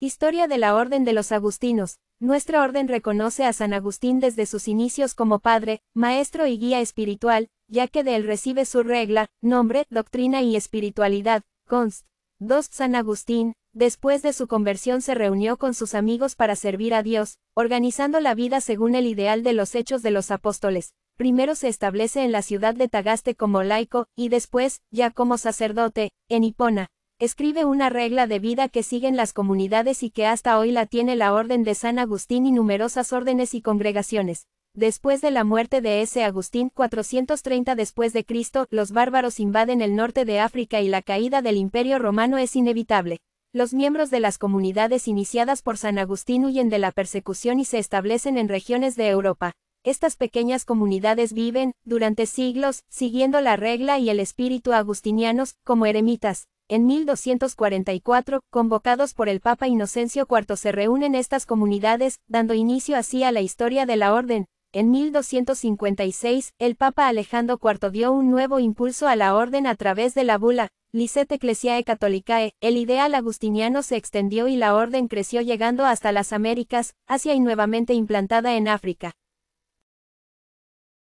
Historia de la Orden de los Agustinos. Nuestra orden reconoce a San Agustín desde sus inicios como padre, maestro y guía espiritual, ya que de él recibe su regla, nombre, doctrina y espiritualidad. Const. 2. San Agustín, después de su conversión se reunió con sus amigos para servir a Dios, organizando la vida según el ideal de los hechos de los apóstoles. Primero se establece en la ciudad de Tagaste como laico, y después, ya como sacerdote, en Hipona, escribe una regla de vida que siguen las comunidades y que hasta hoy la tiene la Orden de San Agustín y numerosas órdenes y congregaciones. Después de la muerte de ese Agustín 430 después de los bárbaros invaden el norte de África y la caída del Imperio Romano es inevitable. Los miembros de las comunidades iniciadas por San Agustín huyen de la persecución y se establecen en regiones de Europa. Estas pequeñas comunidades viven, durante siglos, siguiendo la regla y el espíritu agustinianos, como eremitas. En 1244, convocados por el Papa Inocencio IV se reúnen estas comunidades, dando inicio así a la historia de la orden. En 1256, el Papa Alejandro IV dio un nuevo impulso a la orden a través de la bula, Licet Ecclesiae Catholicae, el ideal agustiniano se extendió y la orden creció llegando hasta las Américas, Asia y nuevamente implantada en África.